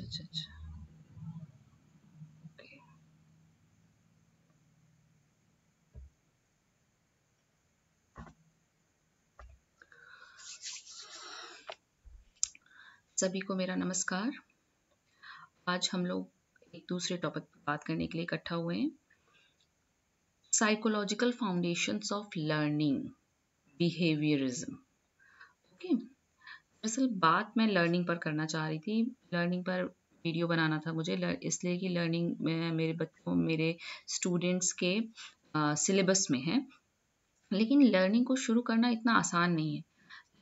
अच्छा अच्छा अच्छा सभी को मेरा नमस्कार आज हम लोग एक दूसरे टॉपिक पर बात करने के लिए इकट्ठा हुए हैं psychological foundations of learning behaviourism okay असल बात मैं लर्निंग पर करना चाह रही थी लर्निंग पर वीडियो बनाना था मुझे इसलिए कि लर्निंग मेरे बच्चों मेरे स्टूडेंट्स के सिलेबस में है लेकिन लर्निंग को शुरू करना इतना आसान नहीं है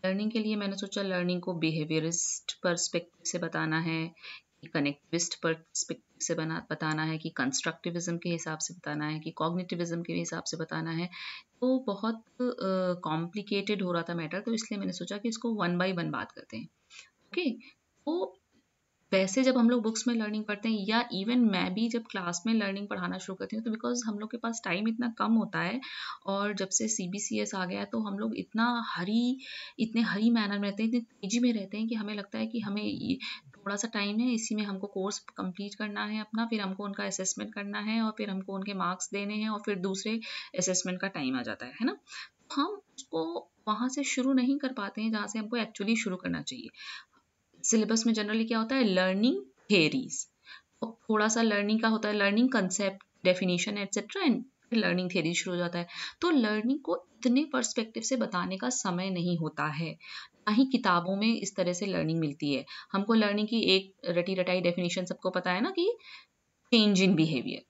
लर्निंग के लिए मैंने सोचा लर्निंग को बिहेवियरिस्ट परस्पेक्टिव से बताना है कनेक्टिविस्ट परस्पेक्टिव से बना बताना है कि कंस्ट्रक्टिविज़म के हिसाब से बताना है कि कॉग्निटिविज्म के हिसाब से बताना है तो बहुत कॉम्प्लिकेटेड uh, हो रहा था मैटर तो इसलिए मैंने सोचा कि इसको वन बाई वन बात करते हैं ओके okay? तो वैसे जब हम लोग बुक्स में लर्निंग पढ़ते हैं या इवन मैं भी जब क्लास में लर्निंग पढ़ाना शुरू करती हूँ तो बिकॉज हम लोग के पास टाइम इतना कम होता है और जब से सी बी सी एस आ गया तो हम लोग इतना हरी इतने हरी मैनर में रहते हैं इतनी तेजी में रहते हैं कि हमें लगता है कि हमें थोड़ा सा टाइम है इसी में हमको कोर्स कंप्लीट करना है अपना फिर हमको उनका असेसमेंट करना है और फिर हमको उनके मार्क्स देने हैं और फिर दूसरे असेसमेंट का टाइम आ जाता है है ना हम उसको वहाँ से शुरू नहीं कर पाते हैं जहाँ से हमको एक्चुअली शुरू करना चाहिए सिलेबस में जनरली क्या होता है लर्निंग थेरीज थोड़ा सा लर्निंग का होता है learning concept definition et cetera and फिर लर्निंग थियरी शुरू हो जाता है तो लर्निंग को इतने पर्सपेक्टिव से बताने का समय नहीं होता है ना ही किताबों में इस तरह से लर्निंग मिलती है हमको लर्निंग की एक रटी रटाई डेफिनेशन सबको पता है ना कि change in behaviour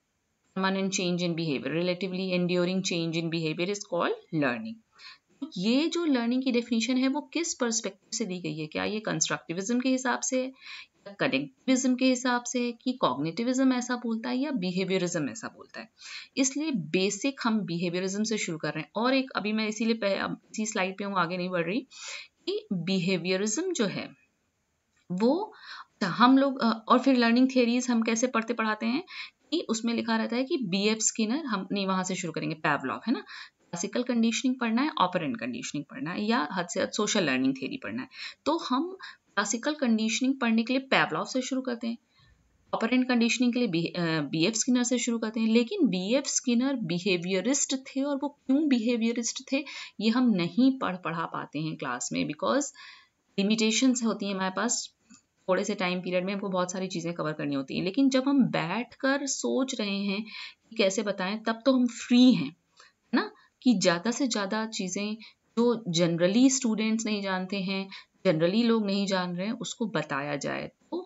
permanent change in behaviour relatively enduring change in behaviour is called learning ये जो लर्निंग की डेफिनेशन है वो किस परस्पेक्टिव से दी गई है क्या ये कंस्ट्रक्टिविज्म के हिसाब से है कनेक्टिविज्म के हिसाब से है कि कॉग्निटिविज्म ऐसा बोलता है या बिहेवियरिज्म ऐसा बोलता है इसलिए बेसिक हम बिहेवियरिज्म से शुरू कर रहे हैं और एक अभी मैं इसीलिए इसी स्लाइड पे हूँ आगे नहीं बढ़ रही कि बिहेवियरिज्म जो है वो हम लोग और फिर लर्निंग थियरीज हम कैसे पढ़ते पढ़ाते हैं कि उसमें लिखा रहता है कि बी एफ स्किनर हम नहीं वहाँ से शुरू करेंगे पैवलॉव है ना क्लासिकल कंडीशनिंग पढ़ना है ऑपरेंट कंडीशनिंग पढ़ना है या हद से हद सोशल लर्निंग थेरी पढ़ना है तो हम क्लासिकल कंडीशनिंग पढ़ने के लिए पैवलॉव से शुरू करते हैं ऑपरेंट कंडीशनिंग के लिए बी एफ स्किनर से शुरू करते हैं लेकिन बी एफ स्किनर बिहेवियरिस्ट थे और वो क्यों बिहेवियरिस्ट थे ये हम नहीं पढ़ पढ़ा पाते हैं क्लास में बिकॉज लिमिटेशंस होती हैं हमारे पास थोड़े से टाइम पीरियड में हमको बहुत सारी चीज़ें कवर करनी होती हैं लेकिन जब हम बैठ कर सोच रहे हैं कि कैसे बताएं तब तो हम फ्री हैं है ना कि ज़्यादा से ज़्यादा चीज़ें जो जनरली स्टूडेंट्स नहीं जानते हैं जनरली लोग नहीं जान रहे हैं उसको बताया जाए तो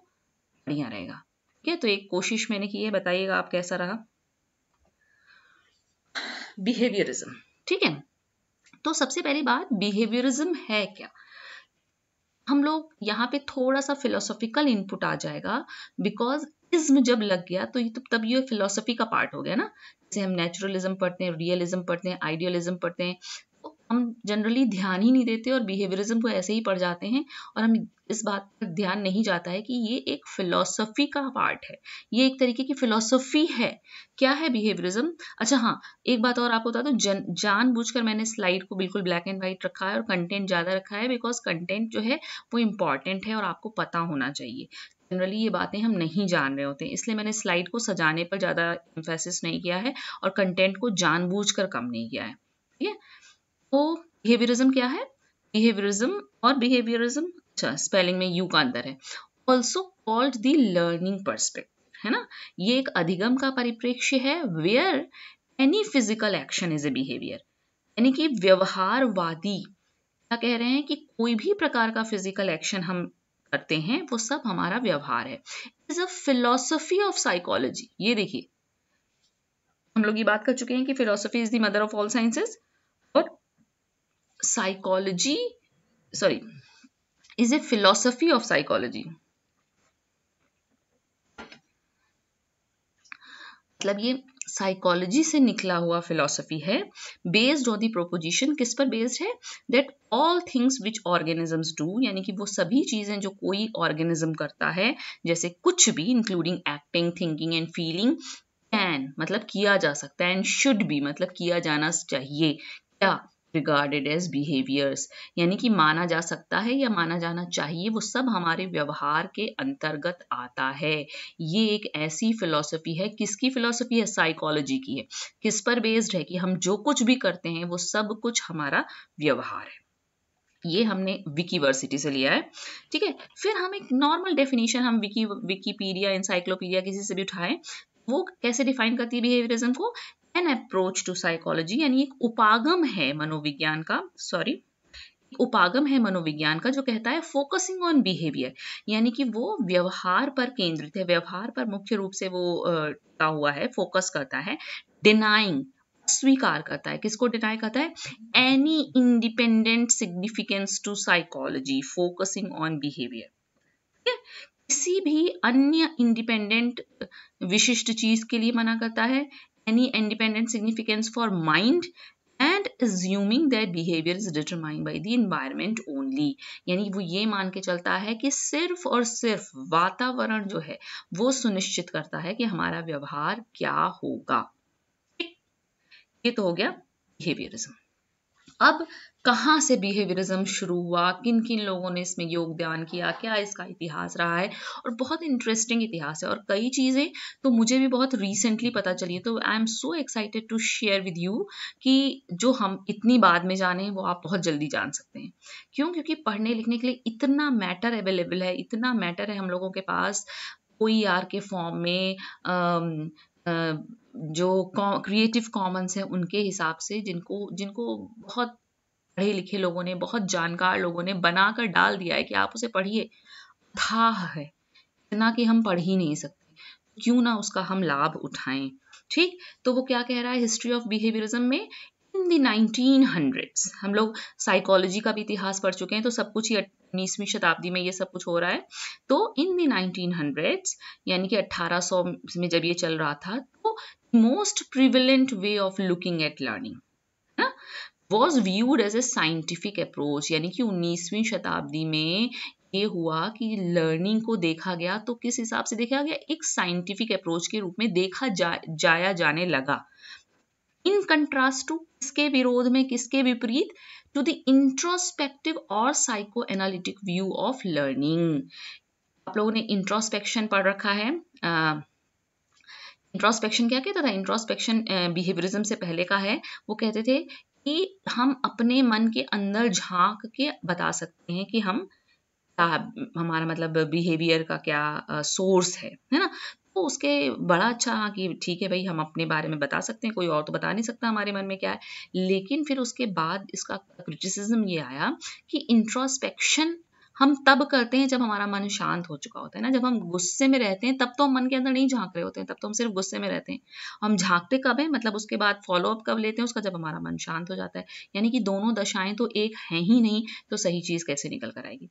बढ़िया रहेगा ठीक है तो एक कोशिश मैंने की है बताइएगा आप कैसा रहा बिहेवियरिज्म ठीक है तो सबसे पहली बात बिहेवियरिज्म है क्या हम लोग यहाँ पे थोड़ा सा फिलोसॉफिकल इनपुट आ जाएगा बिकॉज इज्म जब लग गया तो ये तो तब ये फिलोसफी का पार्ट हो गया ना जैसे हम नेचुरलिज्म पढ़ते हैं रियलिज्म पढ़ते हैं आइडियलिज्म पढ़ते हैं हम जनरली ध्यान ही नहीं देते और बिहेवियरिज्म को ऐसे ही पढ़ जाते हैं और हम इस बात पर ध्यान नहीं जाता है कि ये एक फिलॉसफी का पार्ट है ये एक तरीके की फिलॉसफी है क्या है बिहेवियरिज्म अच्छा हाँ एक बात और आपको बता दो जन कर मैंने स्लाइड को बिल्कुल ब्लैक एंड वाइट रखा है और कंटेंट ज़्यादा रखा है बिकॉज कंटेंट जो है वो इम्पॉर्टेंट है और आपको पता होना चाहिए जनरली ये बातें हम नहीं जान रहे होते हैं इसलिए मैंने स्लाइड को सजाने पर ज़्यादा इम्फेसिस नहीं किया है और कंटेंट को जानबूझ कर कम नहीं किया है ठीक है तो बिहेवियरिज्म क्या है बिहेवियरिज्म और बिहेवियरिज्म अच्छा स्पेलिंग में यू का अंतर है also called the learning perspective है ना ये एक अधिगम का परिप्रेक्ष्य है where any physical action is a behaviour यानी कि व्यवहारवादी क्या कह रहे हैं कि कोई भी प्रकार का फिजिकल एक्शन हम करते हैं वो सब हमारा व्यवहार है is a philosophy of psychology ये देखिए हम लोग ये बात कर चुके हैं कि philosophy is the mother of all sciences और psychology sorry is a philosophy of psychology मतलब ये साइकोलॉजी से निकला हुआ फिलोसफी है बेस्ड ऑन दी प्रोपोजिशन किस पर बेस्ड है that all things which organisms do यानी कि वो सभी चीज़ें जो कोई ऑर्गेनिज्म करता है जैसे कुछ भी including acting thinking and feeling can मतलब किया जा सकता है एंड शुड भी मतलब किया जाना चाहिए क्या रिगार्डेड एज बिहेवियर्स यानी कि माना जा सकता है या माना जाना चाहिए वो सब हमारे व्यवहार के अंतर्गत आता है ये एक ऐसी फिलॉसफी है किसकी फिलॉसफी है साइकोलॉजी की है किस पर बेस्ड है कि हम जो कुछ भी करते हैं वो सब कुछ हमारा व्यवहार है ये हमने विकीवर्सिटी से लिया है ठीक है फिर हम एक नॉर्मल डेफिनेशन हम विकी विकीपीडिया इंसाइक्लोपीडिया किसी से भी उठाएं वो कैसे डिफाइन करती है बिहेवियरिज्म को एन अप्रोच टू साइकोलॉजी यानी एक उपागम है मनोविज्ञान का सॉरी उपागम है मनोविज्ञान का जो कहता है फोकसिंग ऑन बिहेवियर यानी कि वो व्यवहार पर केंद्रित है व्यवहार पर मुख्य रूप से वो टा हुआ है फोकस करता है डिनाइंग स्वीकार करता है किसको डिनाई करता है any independent significance to psychology focusing on behaviour किसी भी अन्य इंडिपेंडेंट विशिष्ट चीज के लिए मना करता है any independent significance for mind and assuming that behaviour is determined by the environment only यानी वो ये मान के चलता है कि सिर्फ और सिर्फ वातावरण जो है वो सुनिश्चित करता है कि हमारा व्यवहार क्या होगा ये तो हो गया बिहेवियरिज्म अब कहाँ से बिहेवियरिज्म शुरू हुआ किन किन लोगों ने इसमें योगदान किया क्या इसका इतिहास रहा है और बहुत इंटरेस्टिंग इतिहास है और कई चीज़ें तो मुझे भी बहुत रिसेंटली पता चली है तो I am so excited to share with you कि जो हम इतनी बाद में जाने वो आप बहुत जल्दी जान सकते हैं क्यों क्योंकि पढ़ने लिखने के लिए इतना मैटर अवेलेबल है इतना मैटर है हम लोगों के पास कोई आर के फॉर्म में आ, जो क्रिएटिव कॉमन्स हैं उनके हिसाब से जिनको जिनको बहुत पढ़े लिखे लोगों ने बहुत जानकार लोगों ने बना कर डाल दिया है कि आप उसे पढ़िए था है इतना कि हम पढ़ ही नहीं सकते क्यों ना उसका हम लाभ उठाएं ठीक तो वो क्या कह रहा है हिस्ट्री ऑफ बिहेवियरिज्म में इन दी नाइनटीन हंड्रेड्स हम लोग साइकोलॉजी का भी इतिहास पढ़ चुके हैं तो सब कुछ ही उन्नीसवीं शताब्दी में ये सब कुछ हो रहा है तो इन दी नाइनटीन हंड्रेड्स यानी कि सौ में जब ये चल रहा था तो most prevalent way of looking at learning was viewed as a scientific approach यानी कि उन्नीसवीं शताब्दी में ये हुआ कि लर्निंग को देखा गया तो किस हिसाब से देखा गया एक साइंटिफिक अप्रोच के रूप में देखा जा, जाया जाने लगा इन कंट्रास्ट टू किसके विरोध में किसके विपरीत टू द इंट्रोस्पेक्टिव और psychoanalytic view of learning आप लोगों ने इंट्रोस्पेक्शन पढ़ रखा है आ, इंट्रोस्पेक्शन क्या कहता था इंट्रोस्पेक्शन बिहेवियरिज्म से पहले का है वो कहते थे कि हम अपने मन के अंदर झांक के बता सकते हैं कि हम क्या हमारा मतलब बिहेवियर का क्या सोर्स है है ना तो उसके बड़ा अच्छा कि ठीक है भाई हम अपने बारे में बता सकते हैं कोई और तो बता नहीं सकता हमारे मन में क्या है लेकिन फिर उसके बाद इसका क्रिटिसिज्म ये आया कि इंट्रोस्पेक्शन हम तब करते हैं जब हमारा मन शांत हो चुका होता है ना जब हम गुस्से में रहते हैं तब तो हम मन के अंदर नहीं झांक रहे होते हैं तब तो हम सिर्फ गुस्से में रहते हैं हम झांकते कब है मतलब उसके बाद फॉलोअप कब लेते हैं उसका जब हमारा मन शांत हो जाता है यानी कि दोनों दशाएं तो एक है ही नहीं तो सही चीज कैसे निकल कर आएगी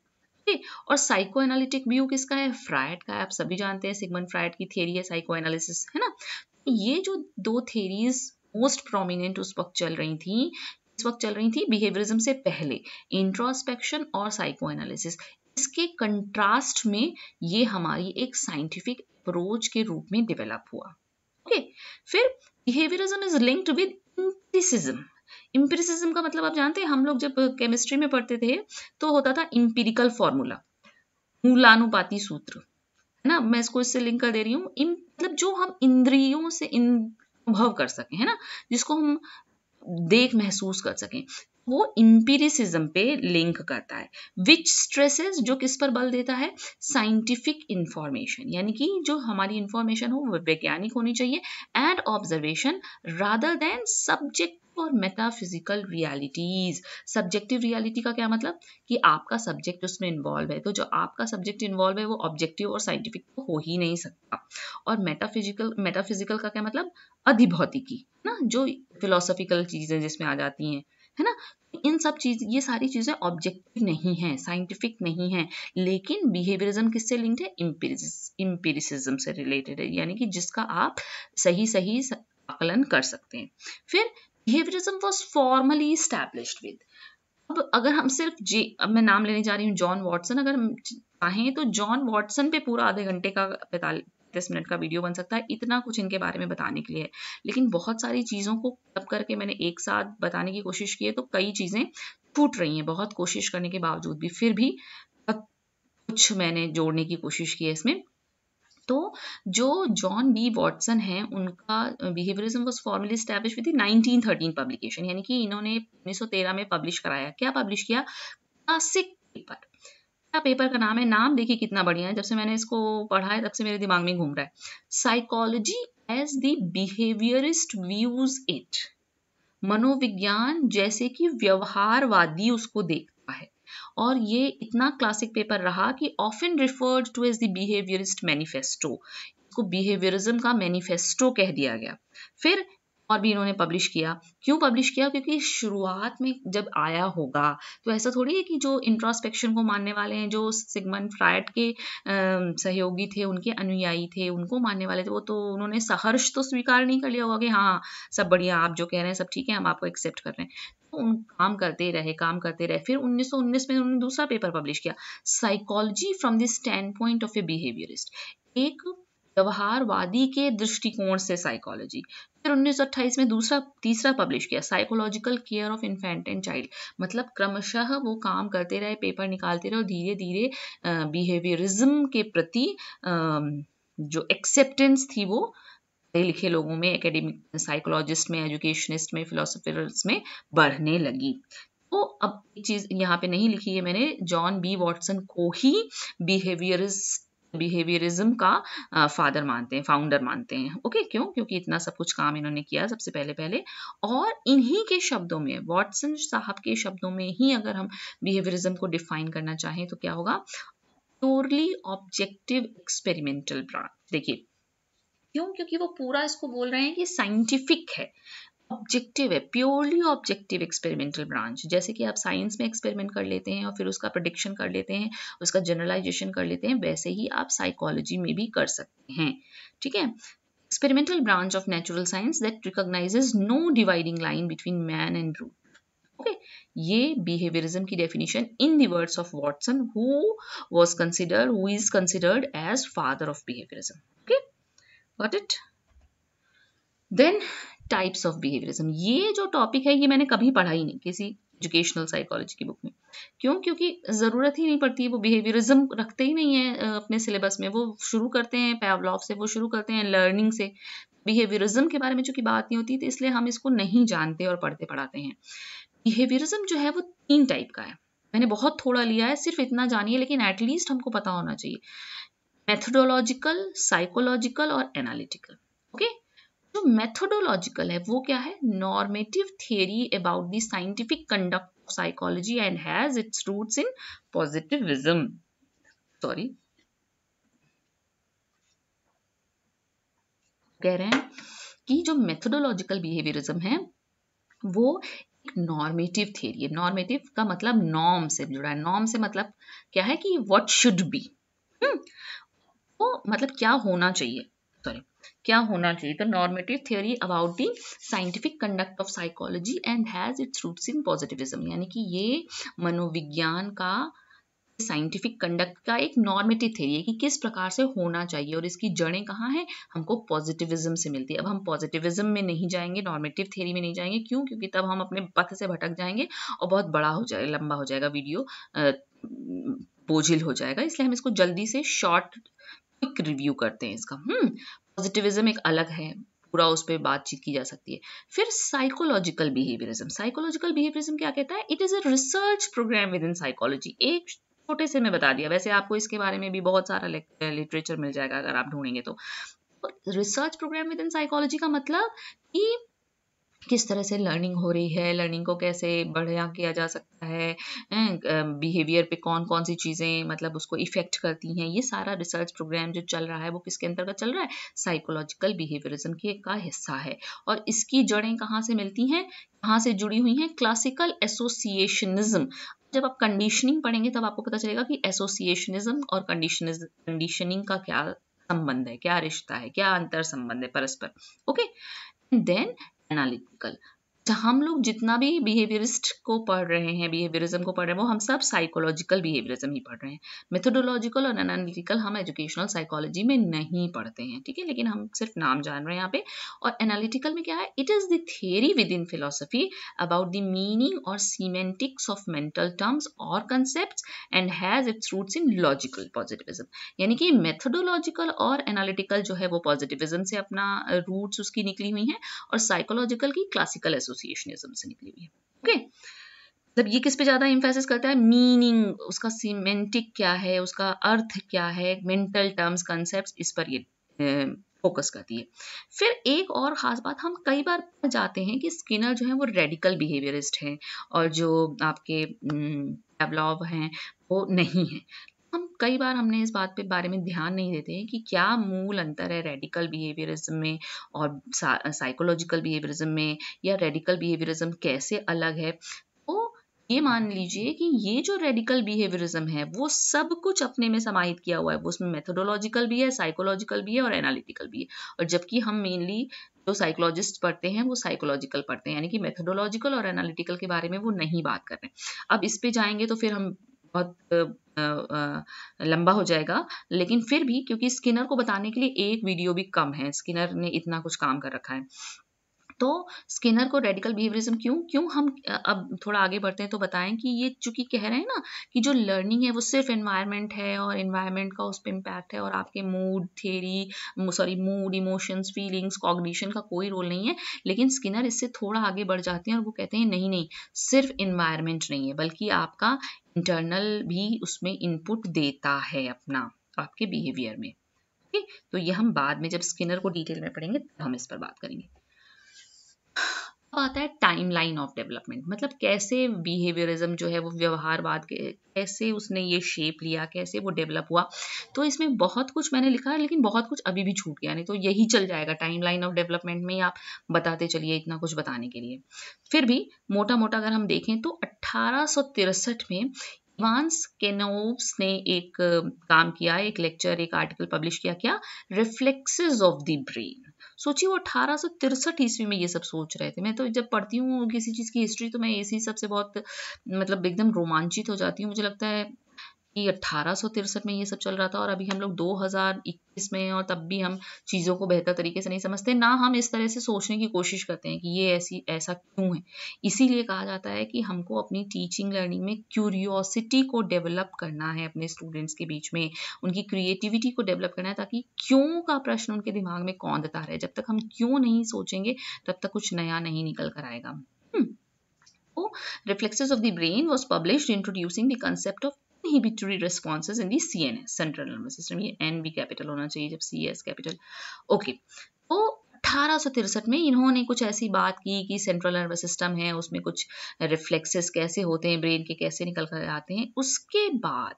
और साइको एनालिटिक व्यू किसका है फ्रायड का है आप सभी जानते हैं सिगमन फ्रायड की थेरी है साइको एनालिसिस है ना तो ये जो दो थेरीज मोस्ट प्रोमिनेंट उस वक्त चल रही थी इस वक्त चल रही थी बिहेवियरिज्म से पहले इंट्रोस्पेक्शन और साइको एनालिसिस इसके कंट्रास्ट में ये हमारी एक साइंटिफिक अप्रोच के रूप में डेवलप हुआ ओके फिर behaviourism is linked with empiricism empiricism का मतलब आप जानते हैं हम लोग जब केमिस्ट्री में पढ़ते थे तो होता था इंपिरिकल फॉर्मूला मूलानुपाती सूत्र है ना मैं इसको इससे लिंक कर दे रही हूँ मतलब जो हम इंद्रियों से इन अनुभव कर सके है ना जिसको हम देख महसूस कर सकें वो इम्पीरिसिज्म पे लिंक करता है विच स्ट्रेसेस जो किस पर बल देता है साइंटिफिक इंफॉर्मेशन यानी कि जो हमारी इंफॉर्मेशन हो वो वैज्ञानिक होनी चाहिए and observation rather than subject और मेटाफिजिकल रियलिटीज सब्जेक्टिव रियलिटी का क्या मतलब कि आपका सब्जेक्ट उसमें इन्वॉल्व है तो जो आपका सब्जेक्ट इन्वॉल्व है वो ऑब्जेक्टिव और साइंटिफिक तो हो ही नहीं सकता और मेटाफिजिकल मेटाफिजिकल का क्या मतलब अधिभौतिकी ना जो फिलोसॉफिकल चीज़ें जिसमें आ जाती हैं है ना इन सब चीज ये सारी चीज़ें ऑब्जेक्टिव नहीं है साइंटिफिक नहीं है लेकिन बिहेवियरिज्म किससे लिंक्ड है इम्पेरिसिज्म से रिलेटेड है यानी कि जिसका आप सही सही आकलन कर सकते हैं फिर behaviourism was formally established with अब अगर हम सिर्फ जी अब मैं नाम लेने जा रही हूँ जॉन वॉटसन अगर हम चाहें तो जॉन वॉटसन पे पूरा आधे घंटे का दस मिनट का वीडियो बन सकता है इतना कुछ इनके बारे में बताने के लिए है लेकिन बहुत सारी चीज़ों को कब करके मैंने एक साथ बताने की कोशिश की है तो कई चीज़ें टूट रही हैं बहुत कोशिश करने के बावजूद भी फिर भी कुछ मैंने जोड़ने की कोशिश की है इसमें तो जो जॉन बी वॉटसन है उनका behaviourism was formally established with 1913 thirteen publication यानी कि इन्होंने 1913 में पब्लिश कराया क्या पब्लिश किया क्लासिक पेपर क्या पेपर का नाम है नाम देखिए कितना बढ़िया है जब से मैंने इसको पढ़ा है तब से मेरे दिमाग में घूम रहा है psychology as the behaviourist views it मनोविज्ञान जैसे कि व्यवहारवादी उसको देख और ये इतना क्लासिक पेपर रहा कि often referred to as the behaviourist manifesto इसको बिहेवियरिज्म का मैनिफेस्टो कह दिया गया फिर और भी इन्होंने पब्लिश किया क्यों पब्लिश किया क्योंकि शुरुआत में जब आया होगा तो ऐसा थोड़ी है कि जो इंट्रोस्पेक्शन को मानने वाले हैं जो सिगमन फ्रायड के सहयोगी थे उनके अनुयायी थे उनको मानने वाले थे वो तो उन्होंने सहर्ष तो स्वीकार नहीं कर लिया होगा कि हाँ सब बढ़िया आप जो कह रहे हैं सब ठीक है हम आपको एक्सेप्ट कर रहे हैं उन काम करते रहे काम करते रहे फिर 1919 में उन्होंने दूसरा पेपर पब्लिश किया psychology from the standpoint of a behaviourist एक व्यवहारवादी के दृष्टिकोण से साइकोलॉजी फिर 1928 में दूसरा तीसरा पब्लिश किया psychological care of infant and child मतलब क्रमशः वो काम करते रहे पेपर निकालते रहे और धीरे धीरे बिहेवियरिज्म के प्रति जो एक्सेप्टेंस थी वो पढ़े लिखे लोगों में एकेडमिक साइकोलॉजिस्ट में एजुकेशनिस्ट में फिलोसफर्स में बढ़ने लगी तो अब एक चीज यहाँ पे नहीं लिखी है मैंने जॉन बी वॉटसन को ही बिहेवियरिस्ट बिहेवियरिज्म का फादर मानते हैं फाउंडर मानते हैं ओके क्यों क्योंकि इतना सब कुछ काम इन्होंने किया सबसे पहले पहले और इन्हीं के शब्दों में वॉटसन साहब के शब्दों में ही अगर हम बिहेवियरिज्म को डिफाइन करना चाहें तो क्या होगा प्योरली ऑब्जेक्टिव एक्सपेरिमेंटल ब्रांच देखिए क्यों क्योंकि वो पूरा इसको बोल रहे हैं कि साइंटिफिक है ऑब्जेक्टिव है प्योरली ऑब्जेक्टिव एक्सपेरिमेंटल ब्रांच जैसे कि आप साइंस में एक्सपेरिमेंट कर लेते हैं और फिर उसका प्रडिक्शन कर लेते हैं उसका जनरलाइजेशन कर लेते हैं वैसे ही आप साइकोलॉजी में भी कर सकते हैं ठीक है experimental branch of natural science that recognise no dividing line between man and brute okay ये बिहेवियरिज्म की definition in the of Watson who was consider who is considered as father of behaviourism okay got it then types of behaviorism ये जो topic है ये मैंने कभी पढ़ा ही नहीं किसी एजुकेशनल साइकोलॉजी की बुक में क्यों क्योंकि ज़रूरत ही नहीं पड़ती वो बिहेवियरिज्म रखते ही नहीं है अपने सिलेबस में वो शुरू करते हैं पैवलॉफ से वो शुरू करते हैं लर्निंग से बिहेवियरिज्म के बारे में चूंकि बात नहीं होती तो इसलिए हम इसको नहीं जानते और पढ़ते पढ़ाते हैं बिहेवियरिज्म जो है वो तीन टाइप का है मैंने बहुत थोड़ा लिया है सिर्फ इतना जानिए लेकिन एटलीस्ट हमको पता होना चाहिए मैथडोलॉजिकल साइकोलॉजिकल और एनालिटिकल ओके जो मैथडोलॉजिकल है वो क्या है normative theory about the scientific conduct of psychology and has its roots in positivism sorry कह रहे हैं कि जो मेथोडोलॉजिकल बिहेवियरिज्म है वो एक नॉर्मेटिव थेरी है नॉर्मेटिव का मतलब नॉर्म से जुड़ा है नॉर्म से मतलब क्या है कि व्हाट शुड बी को तो मतलब क्या होना चाहिए सॉरी क्या होना चाहिए तो normative theory about the scientific conduct of psychology and has its roots in positivism यानी कि ये मनोविज्ञान का साइंटिफिक कंडक्ट का एक नॉर्मेटिव थ्योरी है कि किस प्रकार से होना चाहिए और इसकी जड़ें कहाँ हैं हमको पॉजिटिविज्म से मिलती है अब हम पॉजिटिविज्म में नहीं जाएंगे नॉर्मेटिव थ्योरी में नहीं जाएंगे क्यों क्योंकि तब हम अपने पथ से भटक जाएंगे और बहुत बड़ा हो जाएगा लंबा हो जाएगा वीडियो बोझिल हो जाएगा इसलिए हम इसको जल्दी से शॉर्ट क्विक रिव्यू करते हैं इसका हम्म पॉजिटिविज्म एक अलग है पूरा उस पर बातचीत की जा सकती है फिर साइकोलॉजिकल बिहेवियरिज्म साइकोलॉजिकल बिहेवियरिज्म क्या कहता है it is a research programme within psychology एक छोटे से मैं बता दिया वैसे आपको इसके बारे में भी बहुत सारा लिटरेचर मिल जाएगा अगर आप ढूंढेंगे तो research programme within psychology का मतलब कि किस तरह से लर्निंग हो रही है लर्निंग को कैसे बढ़िया किया जा सकता है बिहेवियर पे कौन कौन सी चीज़ें मतलब उसको इफेक्ट करती हैं ये सारा रिसर्च प्रोग्राम जो चल रहा है वो किसके अंतर्गत चल रहा है साइकोलॉजिकल बिहेवियरिज्म के का हिस्सा है और इसकी जड़ें कहाँ से मिलती हैं कहाँ से जुड़ी हुई हैं क्लासिकल एसोसिएशनिज्म जब आप कंडीशनिंग पढ़ेंगे तब आपको पता चलेगा कि एसोसिएशनिज्म और कंडीशनिज कंडीशनिंग का क्या संबंध है क्या रिश्ता है क्या अंतर संबंध है परस्पर ओके देन analytical तो हम लोग जितना भी बिहेवियरिस्ट को पढ़ रहे हैं बिहेवियरिज्म को पढ़ रहे हैं वो हम सब साइकोलॉजिकल बिहेवियरिज्म ही पढ़ रहे हैं मेथोडोलॉजिकल और एनालिटिकल हम एजुकेशनल साइकोलॉजी में नहीं पढ़ते हैं ठीक है लेकिन हम सिर्फ नाम जान रहे हैं यहाँ पे और एनालिटिकल में क्या है it is the theory within philosophy about the meaning और सीमेंटिक्स ऑफ मेंटल टर्म्स और concept and has its roots in logical positivism यानी कि मेथोडोलॉजिकल और एनालिटिकल जो है वो पॉजिटिविज्म से अपना रूट्स उसकी निकली हुई हैं और साइकोलॉजिकल की क्लासिकल एसोसिएशन एसोसिएशनिज्म से निकली हुई है ओके okay? मतलब ये किस पे ज़्यादा इम्फेसिस करता है मीनिंग उसका सीमेंटिक क्या है उसका अर्थ क्या है मेंटल टर्म्स कंसेप्ट इस पर ये फोकस करती है फिर एक और ख़ास बात हम कई बार जाते हैं कि स्किनर जो है वो रेडिकल बिहेवियरिस्ट हैं और जो आपके डेवलॉप हैं वो नहीं है कई बार हमने इस बात पे बारे में ध्यान नहीं देते हैं कि क्या मूल अंतर है रेडिकल बिहेवियरिज्म में और साइकोलॉजिकल बिहेवियरिज्म में या रेडिकल बिहेवियरिज्म कैसे अलग है तो ये मान लीजिए कि ये जो रेडिकल बिहेवियरिज्म है वो सब कुछ अपने में समाहित किया हुआ है वो उसमें मेथोडोलॉजिकल भी है साइकोलॉजिकल भी है और एनालिटिकल भी है और जबकि हम मेनली जो साइकोलॉजिस्ट पढ़ते हैं वो साइकोलॉजिकल पढ़ते हैं यानी कि मेथोडोलॉजिकल और एनालिटिकल के बारे में वो नहीं बात कर रहे हैं अब इस पे जाएंगे तो फिर हम बहुत लंबा हो जाएगा लेकिन फिर भी क्योंकि स्किनर को बताने के लिए एक वीडियो भी कम है स्किनर ने इतना कुछ काम कर रखा है तो स्किनर को रेडिकल बिहेवियरिज्म क्यों क्यों हम अब थोड़ा आगे बढ़ते हैं तो बताएं कि ये चूंकि कह रहे हैं ना कि जो लर्निंग है वो सिर्फ इन्वायरमेंट है और इन्वायरमेंट का उस पर इम्पैक्ट है और आपके mood theory sorry mood emotions feelings cognition का कोई रोल नहीं है लेकिन स्किनर इससे थोड़ा आगे बढ़ जाते हैं और वो कहते हैं नहीं नहीं सिर्फ इन्वायरमेंट नहीं है बल्कि आपका इंटरनल भी उसमें इनपुट देता है अपना आपके बिहेवियर में ओके तो ये हम बाद में जब स्किनर को डिटेल में पढ़ेंगे तब हम इस पर बात करेंगे आता है टाइमलाइन ऑफ डेवलपमेंट मतलब कैसे बिहेवियरिज्म जो है वो व्यवहारवाद के कैसे उसने ये शेप लिया कैसे वो डेवलप हुआ तो इसमें बहुत कुछ मैंने लिखा है लेकिन बहुत कुछ अभी भी छूट गया नहीं तो यही चल जाएगा टाइमलाइन ऑफ डेवलपमेंट में ही आप बताते चलिए इतना कुछ बताने के लिए फिर भी मोटा मोटा अगर हम देखें तो अट्ठारह में वांस केनोव्स ने एक काम किया एक लेक्चर एक आर्टिकल पब्लिश किया क्या रिफ्लेक्सेस ऑफ द ब्रेन सोचिए वो अठारह सौ तिरसठ ईस्वी में ये सब सोच रहे थे मैं तो जब पढ़ती हूँ किसी चीज़ की हिस्ट्री तो मैं इसी सबसे बहुत मतलब एकदम रोमांचित हो जाती हूँ मुझे लगता है कि अट्ठारह में ये सब चल रहा था और अभी हम लोग 2021 में और तब भी हम चीज़ों को बेहतर तरीके से नहीं समझते ना हम इस तरह से सोचने की कोशिश करते हैं कि ये ऐसी ऐसा क्यों है इसीलिए कहा जाता है कि हमको अपनी टीचिंग लर्निंग में क्यूरियोसिटी को डेवलप करना है अपने स्टूडेंट्स के बीच में उनकी क्रिएटिविटी को डेवलप करना है ताकि क्यों का प्रश्न उनके दिमाग में देता रहे जब तक हम क्यों नहीं सोचेंगे तब तक कुछ नया नहीं निकल कर आएगा reflexes of the brain was publish introducing the concept of inhibitory responses in the C N S central nervous system ये एन भी कैपिटल होना चाहिए जब सी एस कैपिटल ओके तो अठारह में इन्होंने कुछ ऐसी बात की कि सेंट्रल नर्वस सिस्टम है उसमें कुछ रिफ्लेक्सेस कैसे होते हैं ब्रेन के कैसे निकल कर आते हैं उसके बाद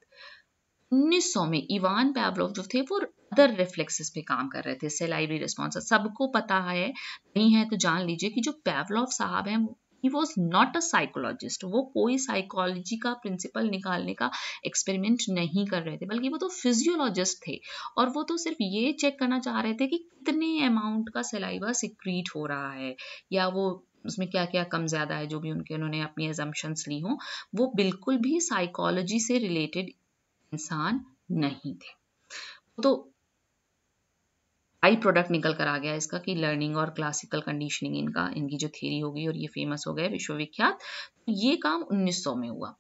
उन्नीस सौ में इवान पैवलोव जो थे वो अदर रिफ्लेक्सेस पे काम कर रहे थे सेलाइवरी रिस्पॉन्स सबको पता है नहीं है तो जान लीजिए कि जो पैवलोव साहब हैं he was not a psychologist वो कोई साइकोलॉजी का प्रिंसिपल निकालने का एक्सपेरिमेंट नहीं कर रहे थे बल्कि वो तो फिजियोलॉजिस्ट थे और वो तो सिर्फ ये चेक करना चाह रहे थे कि कितने अमाउंट का सिलाइवा सिक्रीट हो रहा है या वो उसमें क्या क्या कम ज़्यादा है जो भी उनके उन्होंने अपनी एजम्पन्स ली हों वो बिल्कुल भी साइकोलॉजी से रिलेटेड इंसान नहीं थे तो आई प्रोडक्ट निकल कर आ गया इसका कि लर्निंग और क्लासिकल कंडीशनिंग इनका इनकी जो थ्योरी होगी और ये फेमस हो गए विश्वविख्यात तो ये काम 1900 में हुआ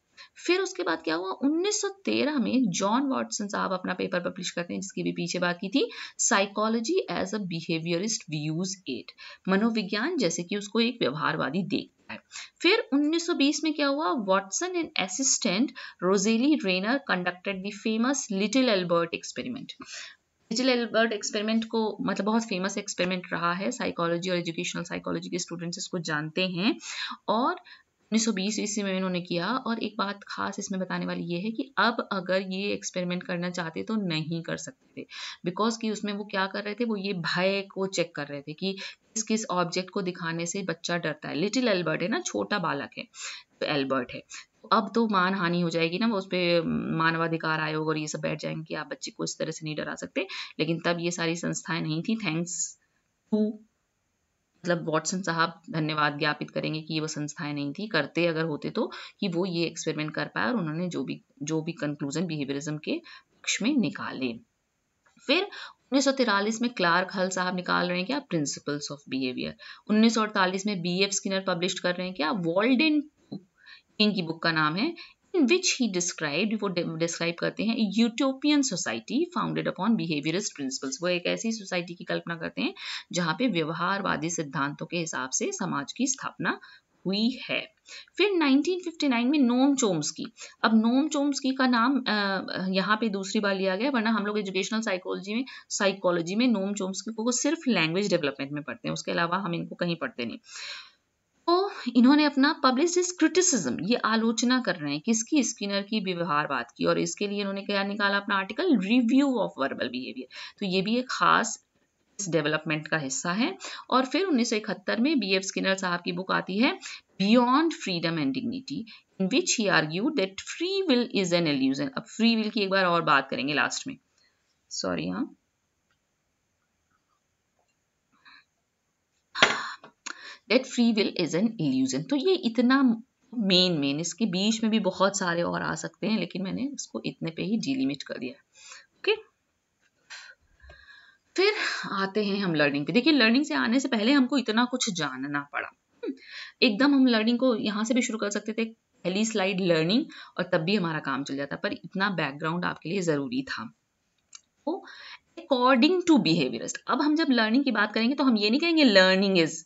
फिर उसके बाद क्या हुआ 1913 में जॉन वॉटसन साहब अपना पेपर पब्लिश करते हैं जिसकी भी पीछे बात की थी psychology as a behaviourist views it मनोविज्ञान जैसे कि उसको एक व्यवहारवादी देख फिर 1920 में क्या हुआ Watson and assistant Rosalie Rayner conducted the famous little Albert experiment एचल एल्बर्ट एक्सपेरिमेंट को मतलब बहुत फेमस एक्सपेरिमेंट रहा है साइकोलॉजी और एजुकेशनल साइकोलॉजी के स्टूडेंट्स इसको जानते हैं और 1920 ईस्वी में इन्होंने किया और एक बात खास इसमें बताने वाली ये है कि अब अगर ये एक्सपेरिमेंट करना चाहते तो नहीं कर सकते थे बिकॉज कि उसमें वो क्या कर रहे थे वो ये भय को चेक कर रहे थे कि किस किस ऑब्जेक्ट को दिखाने से बच्चा डरता है लिटिल एल्बर्ट है ना छोटा बालक है एल्बर्ट है अब तो मान हानि हो जाएगी ना वो उस पर मानवाधिकार आयोग और ये सब बैठ जाएंगे कि आप बच्चे को इस तरह से नहीं डरा सकते लेकिन तब ये सारी संस्थाएं नहीं थी थैंक्स टू मतलब वॉटसन साहब धन्यवाद ज्ञापित करेंगे कि ये वो संस्थाएं नहीं थी करते अगर होते तो कि वो ये एक्सपेरिमेंट कर पाए और उन्होंने जो भी जो भी कंक्लूजन बिहेवियरिज्म के पक्ष में निकाले फिर उन्नीस में क्लार्क हल साहब निकाल रहे हैं क्या प्रिंसिपल्स ऑफ बिहेवियर 1948 में बी एफ स्किनर पब्लिश कर रहे हैं क्या वॉल्डेन इनकी बुक का नाम है इन विच ही डिस्क्राइब वो डिस्क्राइब करते हैं utopian society founded upon behaviourist principles वो एक ऐसी सोसाइटी की कल्पना करते हैं जहाँ पे व्यवहारवादी सिद्धांतों के हिसाब से समाज की स्थापना हुई है फिर 1959 में नोम चोम्सकी अब नोम चोम्सकी का नाम यहाँ पे दूसरी बार लिया गया वरना हम लोग एजुकेशनल साइकोलॉजी में साइकोलॉजी में नोम चोम्सकी को सिर्फ लैंग्वेज डेवलपमेंट में पढ़ते हैं उसके अलावा हम इनको कहीं पढ़ते नहीं तो इन्होंने अपना पब्लिसिस क्रिटिसिज्म ये आलोचना कर रहे हैं किसकी स्किनर की व्यवहार बात की और इसके लिए इन्होंने क्या निकाला अपना article review of verbal behaviour तो ये भी एक खास इस डेवलपमेंट का हिस्सा है और फिर इकहत्तर में बी एफ स्किनर साहब की बुक आती है beyond freedom and dignity in which he argue that free will is an illusion अब फ्री विल की एक बार और बात करेंगे लास्ट में सॉरी हाँ that free will is an illusion तो ये इतना मेन मेन इसके बीच में भी बहुत सारे और आ सकते हैं लेकिन मैंने इसको इतने पे ही डिलिमिट कर दिया ओके फिर आते हैं हम लर्निंग पे देखिए लर्निंग से आने से पहले हमको इतना कुछ जानना पड़ा हम्म, एकदम हम लर्निंग को यहाँ से भी शुरू कर सकते थे पहली स्लाइड लर्निंग और तब भी हमारा काम चल जाता पर इतना बैकग्राउंड आपके लिए ज़रूरी था अकॉर्डिंग टू बिहेवियर अब हम जब लर्निंग की बात करेंगे तो हम ये नहीं कहेंगे learning is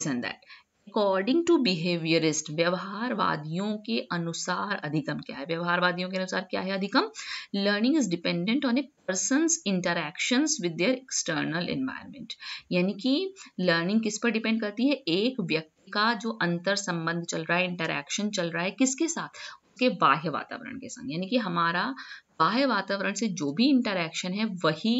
reason that according to behaviourist व्यवहारवादियों के अनुसार अधिकम क्या है व्यवहारवादियों के अनुसार क्या है अधिकम learning is dependent on a person interaction with their external environment यानी कि लर्निंग किस पर डिपेंड करती है एक व्यक्ति का जो अंतर संबंध चल रहा है इंटरक्शन चल रहा है किसके साथ उसके बाह्य वातावरण के संग यानी कि हमारा बाह्य वातावरण से जो भी इंटरक्शन है वही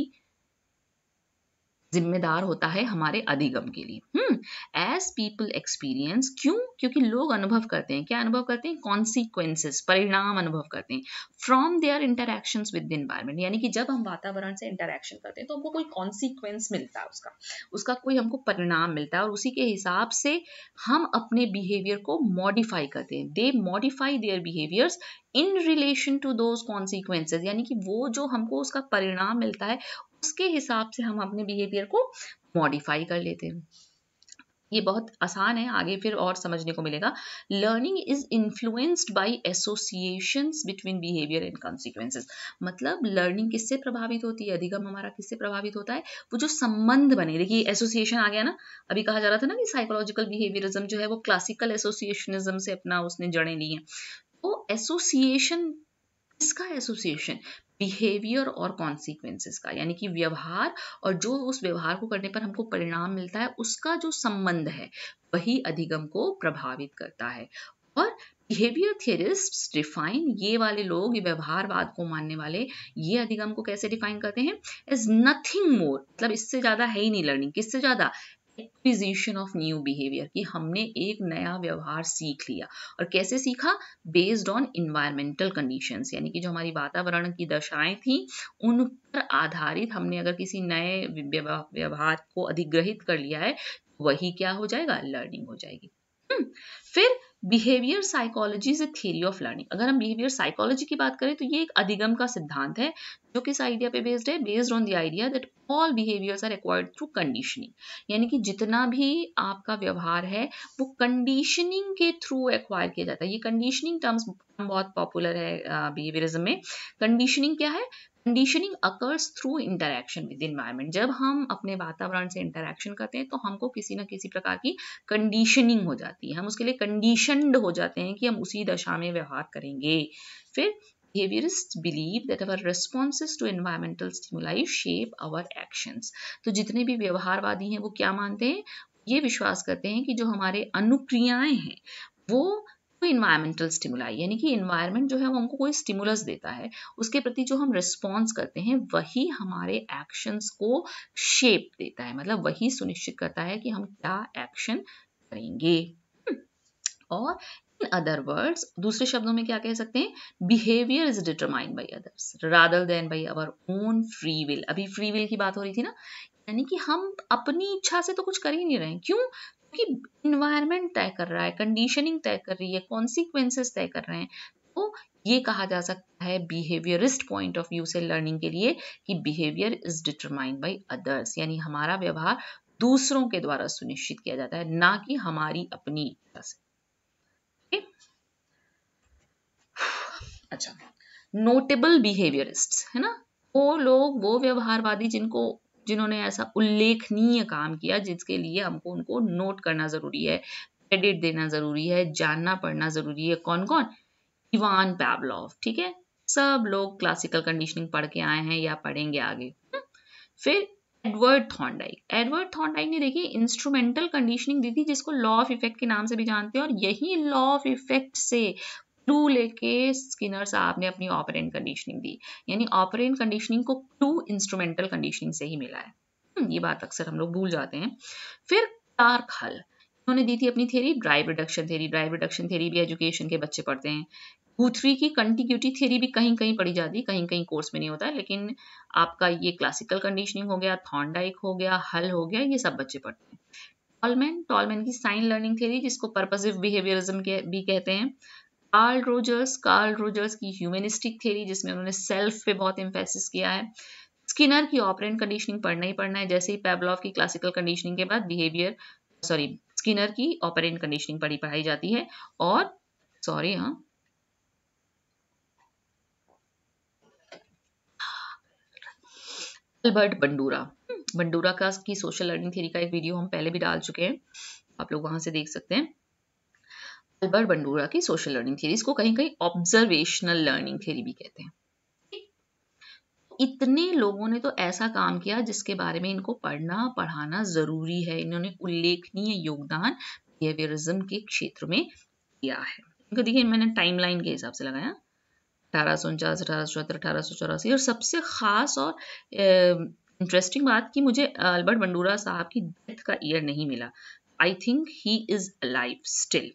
जिम्मेदार होता है हमारे अधिगम के लिए एज पीपल एक्सपीरियंस क्यों क्योंकि लोग अनुभव करते हैं क्या अनुभव करते हैं कॉन्सिक्वेंसेस परिणाम अनुभव करते हैं from their interaction with environment यानी कि जब हम वातावरण से इंटरेक्शन करते हैं तो हमको कोई कॉन्सिक्वेंस मिलता है उसका उसका कोई हमको परिणाम मिलता है और उसी के हिसाब से हम अपने बिहेवियर को मॉडिफाई करते हैं they modify their behaviours in relation to those consequences यानी कि वो जो हमको उसका परिणाम मिलता है उसके हिसाब से हम अपने बिहेवियर को मॉडिफाई कर लेते हैं ये बहुत आसान है आगे फिर और समझने को मिलेगा learning is influenced by association between behaviour and consequences मतलब लर्निंग किससे प्रभावित होती है अधिगम हमारा किससे प्रभावित होता है वो जो संबंध बने देखिए एसोसिएशन आ गया ना अभी कहा जा रहा था ना कि साइकोलॉजिकल बिहेवियरिज्म जो है वो क्लासिकल एसोसिएशनिज्म से अपना उसने जड़े ली हैं तो एसोसिएशन किसका एसोसिएशन बिहेवियर और कॉन्सिक्वेंसेस का यानी कि व्यवहार और जो उस व्यवहार को करने पर हमको परिणाम मिलता है उसका जो संबंध है वही अधिगम को प्रभावित करता है और बिहेवियर थियरिस्ट डिफाइन ये वाले लोग व्यवहारवाद को मानने वाले ये अधिगम को कैसे डिफाइन करते हैं इज नथिंग मोर मतलब इससे ज्यादा है ही नहीं लर्निंग किससे ज्यादा एक्विजिशन ऑफ न्यू बिहेवियर कि हमने एक नया व्यवहार सीख लिया और कैसे सीखा बेस्ड ऑन इन्वायरमेंटल कंडीशन यानी कि जो हमारी वातावरण की दशाएं थी उन पर आधारित हमने अगर किसी नए व्यवहार को अधिग्रहित कर लिया है तो वही क्या हो जाएगा लर्निंग हो जाएगी हम्म, फिर behaviour psychology is a theory of learning अगर हम बिहेवियर साइकोलॉजी की बात करें तो ये एक अधिगम का सिद्धांत है जो किस आइडिया पे बेस्ड है based on the idea that all behaviours are acquired through conditioning यानी कि जितना भी आपका व्यवहार है वो कंडीशनिंग के थ्रू एक्वायर किया जाता है ये कंडीशनिंग टर्म्स बहुत पॉपुलर है बिहेवियरिज्म में कंडीशनिंग क्या है conditioning occurs through interaction with environment जब हम अपने वातावरण से इंटरेक्शन करते हैं तो हमको किसी ना किसी प्रकार की कंडीशनिंग हो जाती है हम उसके लिए कंडीशनड हो जाते हैं कि हम उसी दशा में व्यवहार करेंगे फिर behaviourist believe that our responses to environmental stimuli shape our actions तो जितने भी व्यवहारवादी हैं वो क्या मानते हैं ये विश्वास करते हैं कि जो हमारे अनुक्रियाएं हैं वो इन्वायरमेंटल स्टिमुलाई यानी कि इन्वायरमेंट जो है वो हमको कोई स्टिमुलस देता है उसके प्रति जो हम रिस्पॉन्स करते हैं वही हमारे एक्शंस को शेप देता है मतलब वही सुनिश्चित करता है कि हम क्या एक्शन करेंगे और इन अदर वर्ड्स दूसरे शब्दों में क्या कह सकते हैं behaviour is determined by others rather than by our own free will अभी फ्री विल की बात हो रही थी ना यानी कि हम अपनी इच्छा से तो कुछ कर ही नहीं रहे क्यों क्योंकि इन्वायरमेंट तय कर रहा है कंडीशनिंग तय कर रही है कॉन्सिक्वेंसेस तय कर रहे हैं तो ये कहा जा सकता है बिहेवियरिस्ट पॉइंट ऑफ व्यू से लर्निंग के लिए कि behaviour is determined by others यानी हमारा व्यवहार दूसरों के द्वारा सुनिश्चित किया जाता है ना कि हमारी अपनी इच्छा से अच्छा नोटेबल बिहेवियरिस्ट है ना वो लोग वो व्यवहारवादी जिनको जिन्होंने ऐसा उल्लेखनीय काम किया जिसके लिए हमको उनको नोट करना जरूरी है क्रेडिट देना जरूरी है जानना पढ़ना जरूरी है कौन कौन इवान पैवलॉव ठीक है सब लोग क्लासिकल कंडीशनिंग पढ़ के आए हैं या पढ़ेंगे आगे फिर एडवर्ड थॉन्डाइक एडवर्ड थॉन्डाइक ने देखिए इंस्ट्रूमेंटल कंडीशनिंग दी थी जिसको लॉ ऑफ इफेक्ट के नाम से भी जानते हैं और यही लॉ ऑफ इफेक्ट से टू लेके स्किनर साहब ने अपनी ऑपरेंट कंडीशनिंग दी यानी ऑपरेंट कंडीशनिंग को टू इंस्ट्रूमेंटल कंडीशनिंग से ही मिला है हम्म, ये बात अक्सर हम लोग भूल जाते हैं फिर क्लार्क हल उन्होंने दी थी अपनी theory drive reduction theory drive reduction theory भी एजुकेशन के बच्चे पढ़ते हैं भूथरी की कंटिग्यूटी थेरी भी कहीं कहीं पढ़ी जाती है कहीं कहीं कोर्स में नहीं होता है लेकिन आपका ये क्लासिकल कंडीशनिंग हो गया थॉन्डाइक हो गया हल हो गया ये सब बच्चे पढ़ते हैं टॉलमैन टॉलमैन की साइन लर्निंग थेरी जिसको पर्पजिव बिहेवियरिज्म भी कहते हैं कार्ल रोजर्स कार्ल रोजर्स की ह्यूमनिस्टिक थ्योरी जिसमें उन्होंने सेल्फ पे बहुत इम्फेसिस किया है स्किनर की ऑपरेंट कंडीशनिंग पढ़ना ही पढ़ना है जैसे ही पेबलॉफ की क्लासिकल कंडीशनिंग के बाद बिहेवियर सॉरी स्किनर की ऑपरेंट कंडीशनिंग पढ़ी पढ़ाई जाती है और सॉरी हाँ अल्बर्ट बंडूरा बंडूरा का की सोशल लर्निंग थ्योरी का एक वीडियो हम पहले भी डाल चुके हैं आप लोग वहां से देख सकते हैं अल्बर्ट बंडूरा की सोशल लर्निंग थ्योरी इसको कहीं कहीं ऑब्जर्वेशनल लर्निंग थ्योरी भी कहते हैं इतने लोगों ने तो ऐसा काम किया जिसके बारे में इनको पढ़ना पढ़ाना जरूरी है इन्होंने उल्लेखनीय योगदान बिहेवियरिज्म के क्षेत्र में दिया है इनको देखिए मैंने टाइमलाइन के हिसाब से लगाया अठारह सौ उनचास अठारह सौ चौहत्तर अठारह सौ चौरासी और सबसे खास और इंटरेस्टिंग बात कि मुझे अल्बर्ट बंडूरा साहब की डेथ का ईयर नहीं मिला I think he is alive still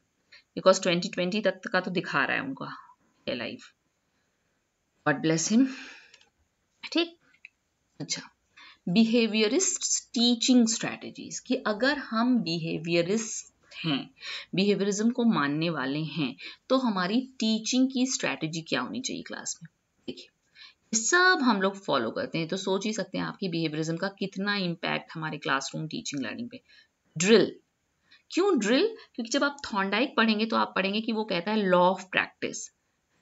because twenty twenty तक का तो दिखा रहा है उनका लाइफ गॉड ब्लेस हिम ठीक अच्छा बिहेवियरिस्ट टीचिंग स्ट्रैटेजीज कि अगर हम बिहेवियरिस्ट हैं बिहेवियरिज्म को मानने वाले हैं तो हमारी टीचिंग की स्ट्रैटेजी क्या होनी चाहिए क्लास में देखिए सब हम लोग फॉलो करते हैं तो सोच ही सकते हैं आपकी बिहेवियरिज्म का कितना इम्पैक्ट हमारे क्लासरूम टीचिंग लर्निंग पे ड्रिल क्यों ड्रिल क्योंकि जब आप थॉन्डाइक पढ़ेंगे तो आप पढ़ेंगे कि वो कहता है लॉ ऑफ प्रैक्टिस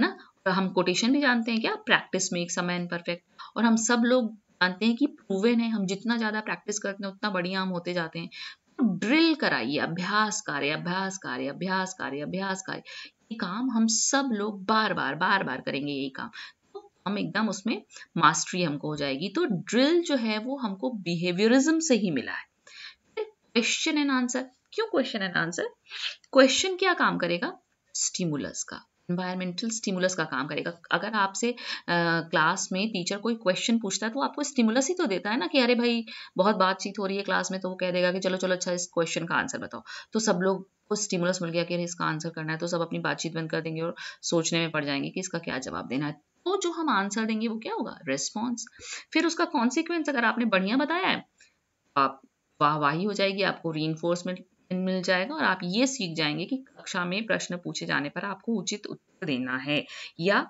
ना और हम कोटेशन भी जानते हैं क्या practice makes a man perfect और हम सब लोग जानते हैं कि प्रूवन है हम जितना ज़्यादा प्रैक्टिस करते हैं उतना बढ़िया हम होते जाते हैं तो ड्रिल कराइए अभ्यास कार्य अभ्यास कार्य अभ्यास कार्य अभ्यास कार्य ये काम हम सब लोग बार बार बार बार करेंगे यही काम तो हम एकदम उसमें मास्टरी हमको हो जाएगी तो ड्रिल जो है वो हमको बिहेवियरिज्म से ही मिला है क्वेश्चन एंड आंसर क्यों क्वेश्चन एंड आंसर क्वेश्चन क्या काम करेगा स्टिमुलस का इन्वायरमेंटल स्टिमुलस का काम करेगा अगर आपसे क्लास में टीचर कोई क्वेश्चन पूछता है तो आपको स्टिमुलस ही तो देता है ना कि अरे भाई बहुत बातचीत हो रही है क्लास में तो वो कह देगा कि चलो चलो अच्छा इस क्वेश्चन का आंसर बताओ तो सब लोग को स्टिमुलस मिल गया कि अरे इसका आंसर करना है तो सब अपनी बातचीत बंद कर देंगे और सोचने में पड़ जाएंगे कि इसका क्या जवाब देना है तो जो हम आंसर देंगे वो क्या होगा रेस्पॉन्स फिर उसका कॉन्सिक्वेंस अगर आपने बढ़िया बताया है आप वाहवाही हो जाएगी आपको री मिल जाएगा और आप ये सीख जाएंगे कि कक्षा में प्रश्न पूछे जाने पर आपको उचित उत्तर देना है या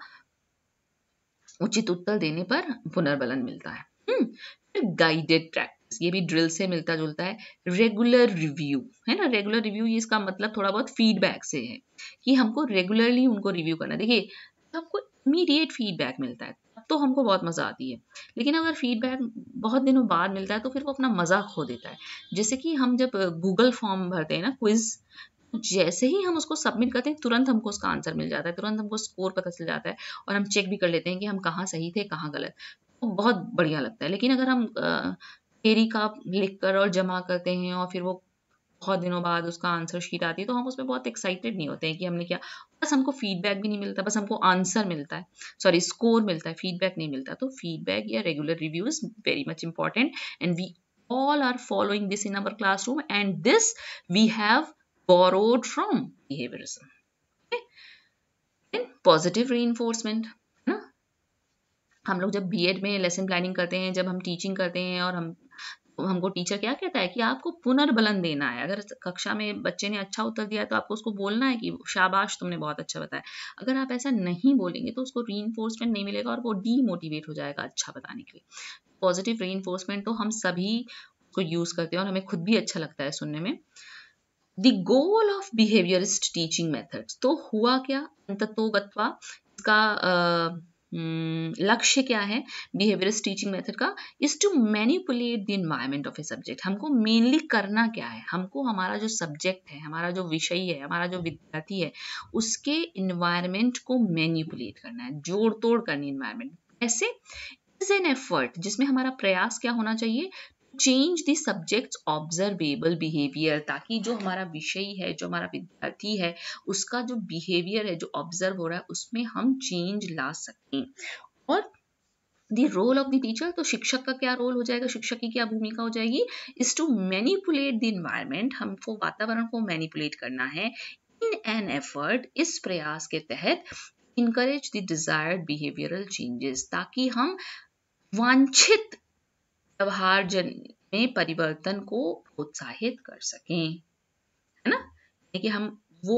उचित उत्तर देने पर पुनर्बलन मिलता है हम्म, फिर गाइडेड प्रैक्टिस ये भी ड्रिल से मिलता जुलता है रेगुलर रिव्यू है ना रेगुलर रिव्यू ये इसका मतलब थोड़ा बहुत फीडबैक से है कि हमको रेगुलरली उनको रिव्यू करना देखिए हमको इमीडिएट फीडबैक मिलता है तो हमको बहुत मज़ा आती है लेकिन अगर फीडबैक बहुत दिनों बाद मिलता है तो फिर वो अपना मज़ा खो देता है जैसे कि हम जब गूगल फॉर्म भरते हैं ना क्विज़ तो जैसे ही हम उसको सबमिट करते हैं तुरंत हमको उसका आंसर मिल जाता है तुरंत हमको स्कोर पता चल जाता है और हम चेक भी कर लेते हैं कि हम कहाँ सही थे कहाँ गलत तो बहुत बढ़िया लगता है लेकिन अगर हम फेरी का लिख कर और जमा करते हैं और फिर वो बहुत दिनों बाद उसका आंसर शीट आती है तो हम उसमें बहुत एक्साइटेड नहीं होते हैं कि हमने क्या बस हमको फीडबैक भी नहीं मिलता बस हमको आंसर मिलता है सॉरी स्कोर मिलता है फीडबैक नहीं मिलता तो फीडबैक या regular review is very much important and we all are following this in our classroom and this we have borrowed from behaviorism. Okay? Then positive reinforcement. हम लोग जब बीएड में लेसन प्लानिंग करते हैं जब हम टीचिंग करते हैं और हम हमको टीचर क्या कहता है कि आपको पुनर्बलन देना है अगर कक्षा में बच्चे ने अच्छा उत्तर दिया है तो आपको उसको बोलना है कि शाबाश तुमने बहुत अच्छा बताया अगर आप ऐसा नहीं बोलेंगे तो उसको री नहीं मिलेगा और वो डीमोटिवेट हो जाएगा अच्छा बताने के लिए पॉजिटिव री तो हम सभी को यूज़ करते हैं और हमें खुद भी अच्छा लगता है सुनने में the goal of behaviourist teaching methods तो हुआ क्या अंततो गत्वा इसका Hmm, लक्ष्य क्या है बिहेवियर टीचिंग मेथड का is to manipulate the environment of a subject हमको मेनली करना क्या है हमको हमारा जो सब्जेक्ट है हमारा जो विषय है हमारा जो विद्यार्थी है उसके इन्वायरमेंट को मैनिपुलेट करना है जोड़ तोड़ करनी इन्वायरमेंट ऐसे इज एन एफर्ट जिसमें हमारा प्रयास क्या होना चाहिए change the subject's observable behaviour ताकि जो हमारा विषय है जो हमारा विद्यार्थी है उसका जो बिहेवियर है जो ऑब्जर्व हो रहा है उसमें हम चेंज ला सकें और the role of the teacher तो शिक्षक का क्या रोल हो जाएगा शिक्षक की क्या भूमिका हो जाएगी is to manipulate the environment हमको वातावरण को मैनिपुलेट करना है इन एन एफर्ट इस प्रयास के तहत encourage the desired behavioural changes ताकि हम वांछित व्यवहार जन में परिवर्तन को प्रोत्साहित कर सकें है ना यानी कि हम वो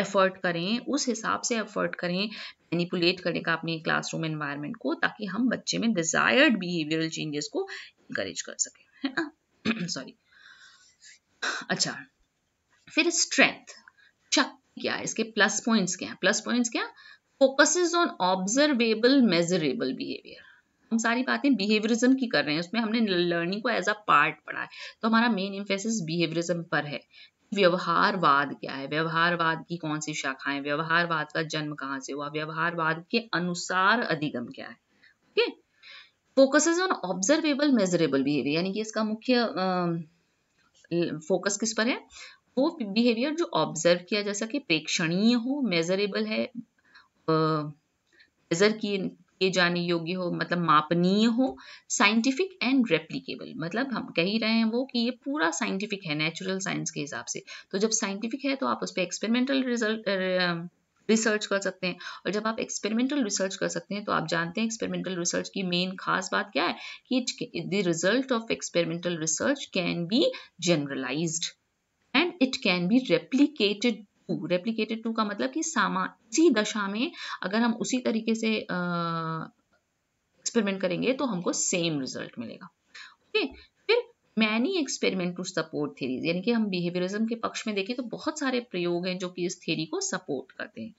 एफर्ट करें उस हिसाब से एफर्ट करें मैनिपुलेट करने का अपने क्लासरूम एनवायरनमेंट को ताकि हम बच्चे में डिजायर्ड बिहेवियरल चेंजेस को इंकरेज कर सकें है ना सॉरी अच्छा फिर स्ट्रेंथ शक्ति क्या है इसके प्लस पॉइंट्स क्या है प्लस पॉइंट्स क्या focuses on observable measurable behaviour हम सारी बातें बिहेवियरिज्म की कर रहे हैं उसमें हमने लर्निंग को एज अ पार्ट पढ़ा है तो हमारा मेन इम्फेसिस बिहेवियरिज्म पर है व्यवहारवाद क्या है व्यवहारवाद की कौन सी शाखाएं व्यवहारवाद का जन्म कहाँ से हुआ व्यवहारवाद के अनुसार अधिगम क्या है okay focuses on observable measurable behaviour यानी कि इसका मुख्य फोकस किस पर है वो बिहेवियर जो ऑब्जर्व किया जा सके प्रेक्षणीय हो मेजरेबल है मेजर की किए जाने योग्य हो मतलब मापनीय हो साइंटिफिक एंड रेप्लीकेबल मतलब हम कह ही रहे हैं वो कि ये पूरा साइंटिफिक है नेचुरल साइंस के हिसाब से तो जब साइंटिफिक है तो आप उस पर एक्सपेरिमेंटल रिजल्ट रिसर्च कर सकते हैं और जब आप एक्सपेरिमेंटल रिसर्च कर सकते हैं तो आप जानते हैं एक्सपेरिमेंटल रिसर्च की मेन खास बात क्या है कि the result of experimental research can be generalised and it can be replicated to replicated to का मतलब कि सामा इसी दशा में अगर हम उसी तरीके से एक्सपेरिमेंट करेंगे तो हमको सेम रिजल्ट मिलेगा ओके फिर many experiment to support theories यानी कि हम बिहेवियरिज्म के पक्ष में देखें तो बहुत सारे प्रयोग हैं जो कि इस थेरी को सपोर्ट करते हैं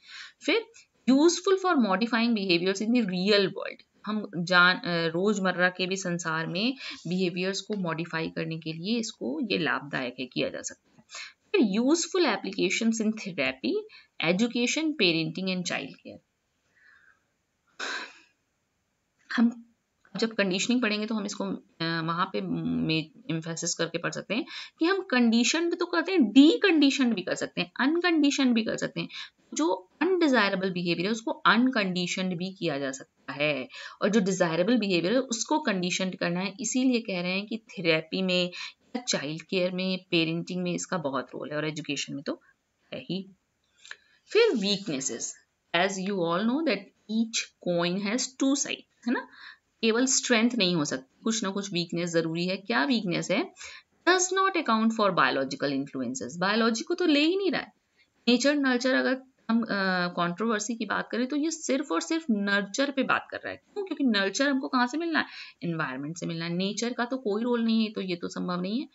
फिर useful for modifying behaviours in the real world हम जान रोजमर्रा के भी संसार में बिहेवियर्स को मॉडिफाई करने के लिए इसको ये लाभदायक है किया जा सकता है useful application in therapy education parenting and child care हम जब कंडीशनिंग पढ़ेंगे तो हम इसको वहां पे इम्फेसिस करके पढ़ सकते हैं कि हम कंडीशन भी तो करते हैं डी कंडीशन भी कर सकते हैं अनकंडीशन भी कर सकते हैं जो अनडिजायरेबल बिहेवियर है उसको अनकंडीशन भी किया जा सकता है और जो डिजायरेबल बिहेवियर है उसको कंडीशन करना है इसीलिए कह रहे हैं कि थेरेपी में चाइल्ड केयर में पेरेंटिंग में इसका बहुत रोल है और एजुकेशन में तो है ही फिर weaknesses as you all know that each coin has two side है ना केवल स्ट्रेंथ नहीं हो सकती कुछ ना कुछ वीकनेस जरूरी है क्या वीकनेस है does not account for biological influences biology को तो ले ही नहीं रहा है नेचर नल्चर अगर हम कंट्रोवर्सी की बात करें तो ये सिर्फ और सिर्फ नर्चर पे बात कर रहा है क्यों क्योंकि नर्चर हमको कहाँ से मिलना है इन्वायरमेंट से मिलना है नेचर का तो कोई रोल नहीं है तो ये तो संभव नहीं है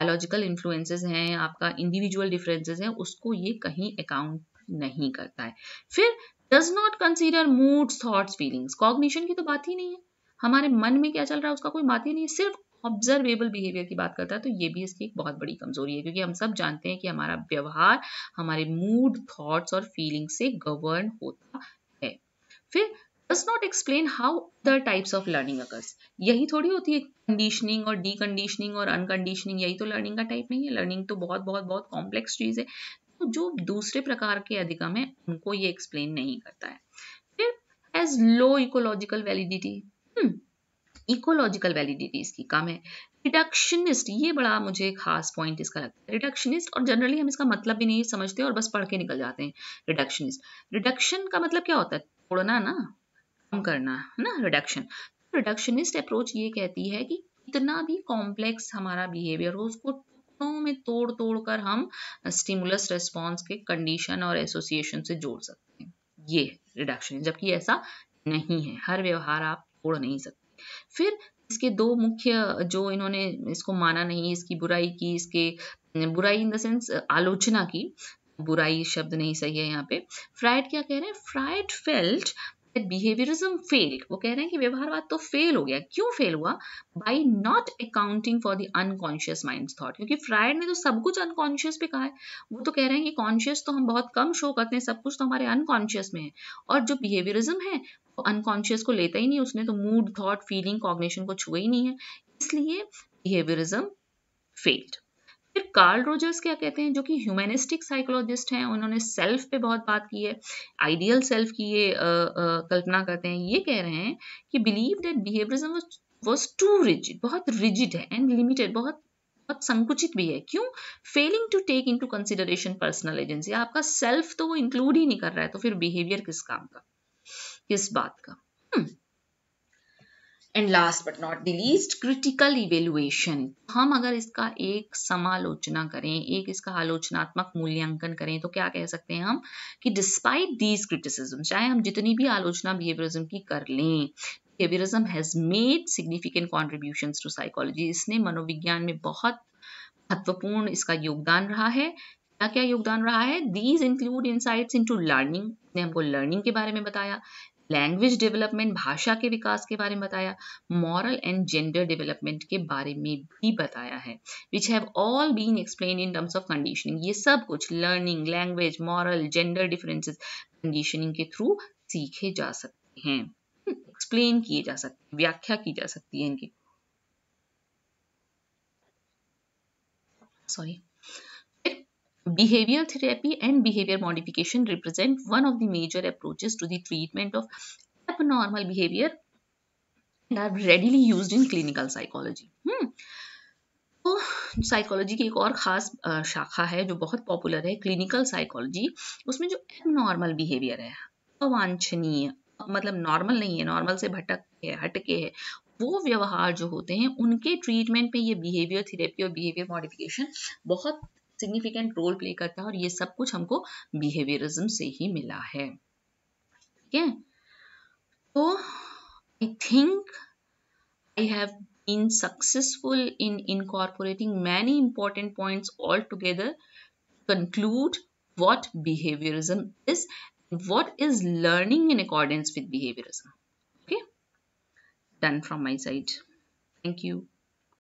बायोलॉजिकल इन्फ्लुएंसेस हैं आपका इंडिविजुअल डिफरेंसेस हैं उसको ये कहीं अकाउंट नहीं करता है फिर does not consider mood thoughts feelings cognition की तो बात ही नहीं है हमारे मन में क्या चल रहा है उसका कोई बात ही नहीं है सिर्फ ऑब्जर्वेबल बिहेवियर की बात करता है तो ये भी इसकी एक बहुत बड़ी कमजोरी है क्योंकि हम सब जानते हैं कि हमारा व्यवहार हमारे मूड थॉट्स और फीलिंग से गवर्न होता है फिर does not explain how other types of learning occurs यही थोड़ी होती है कंडीशनिंग और डी कंडीशनिंग और अनकंडीशनिंग यही तो लर्निंग का टाइप नहीं है लर्निंग तो बहुत बहुत बहुत कॉम्प्लेक्स चीज़ है तो जो दूसरे प्रकार के अधिगम है उनको ये एक्सप्लेन नहीं करता है फिर has low ecological validity ecological validity इसकी कम है रिडक्शनिस्ट ये बड़ा मुझे खास पॉइंट इसका लगता है रिडक्शनिस्ट और जनरली हम इसका मतलब भी नहीं समझते और बस पढ़ के निकल जाते हैं रिडक्शनिस्ट रिडक्शन का मतलब क्या होता है तोड़ना ना कम करना है ना रिडक्शन रिडक्शनिस्ट अप्रोच ये कहती है कि कितना भी कॉम्प्लेक्स हमारा बिहेवियर हो उसको टुकड़ों में तोड़ तोड़ कर हम स्टिमुलस रेस्पॉन्स के कंडीशन और एसोसिएशन से जोड़ सकते हैं ये रिडक्शन जबकि ऐसा नहीं है हर व्यवहार आप तोड़ नहीं सकते फिर इसके दो मुख्य जो इन्होंने इसको माना नहीं इसकी बुराई की इसके बुराई इन द सेंस आलोचना की बुराई शब्द नहीं सही है यहाँ पे फ्राइड क्या कह रहे हैं फ्राइड फेल्ट बिहेवियरिज्म फेल्ड वो कह रहे हैं कि व्यवहारवाद तो फेल हो गया क्यों फेल हुआ by not accounting for the unconscious mind thought क्योंकि फ्रायड ने तो सब कुछ अनकॉन्शियस पे कहा है वो तो कह रहे हैं कि कॉन्शियस तो हम बहुत कम शो करते हैं सब कुछ तो हमारे अनकॉन्शियस में है और जो बिहेवियरिज्म है वो अनकॉन्शियस को लेता ही नहीं उसने तो मूड थॉट फीलिंग कॉग्नेशन को छुए ही नहीं है इसलिए बिहेवियरिज्म फेल्ड कार्ल रोजर्स क्या कहते हैं जो कि ह्यूमैनिस्टिक साइकोलॉजिस्ट हैं उन्होंने सेल्फ पे बहुत बात की है आइडियल सेल्फ की ये आ, आ, कल्पना करते हैं ये कह रहे हैं कि believe that behaviourism was too rigid बहुत रिजिड है एंड लिमिटेड बहुत बहुत संकुचित भी है क्यों failing to take into consideration personal agency आपका सेल्फ तो वो इंक्लूड ही नहीं कर रहा है तो फिर बिहेवियर किस काम का किस बात का हुँ. Hmm. And last but not the least critical evaluation हम अगर इसका एक समालोचना करें एक इसका आलोचनात्मक मूल्यांकन करें तो क्या कह सकते हैं हम कि डिस्पाइट दीज क्रिटिसिज्म चाहे हम जितनी भी आलोचना बिहेवियरिज्म की कर लें behaviourism has made significant contribution to psychology इसने मनोविज्ञान में बहुत महत्वपूर्ण इसका योगदान रहा है क्या क्या योगदान रहा है these include insights into learning ने हमको लर्निंग के बारे में बताया लैंग्वेज डेवलपमेंट भाषा के विकास के बारे में बताया मॉरल एंड जेंडर डेवलपमेंट के बारे में भी बताया है which have all been explain in terms of conditioning ये सब कुछ learning language moral gender differences conditioning के थ्रू सीखे जा सकते हैं एक्सप्लेन किए जा सकते हैं व्याख्या की जा सकती है इनकी sorry Behavioral therapy and behavior modification represent one of the major approaches to the treatment of abnormal behavior and are readily used in clinical psychology. Hmm. तो साइकोलॉजी की एक और ख़ास शाखा है जो बहुत पॉपुलर है क्लिनिकल साइकोलॉजी उसमें जो एबनॉर्मल बिहेवियर है अवांछनीय मतलब नॉर्मल नहीं है नॉर्मल से भटक है हटके है वो व्यवहार जो होते हैं उनके ट्रीटमेंट में ये बिहेवियर थेरेपी और बिहेवियर मॉडिफिकेशन बहुत सिग्निफिकेंट रोल प्ले करता है और ये सब कुछ हमको बिहेवियरिज्म से ही मिला है ठीक है तो I think I have been successful in incorporating many important points all together conclude what behaviourism is what is learning in accordance with behaviourism okay done from my side thank you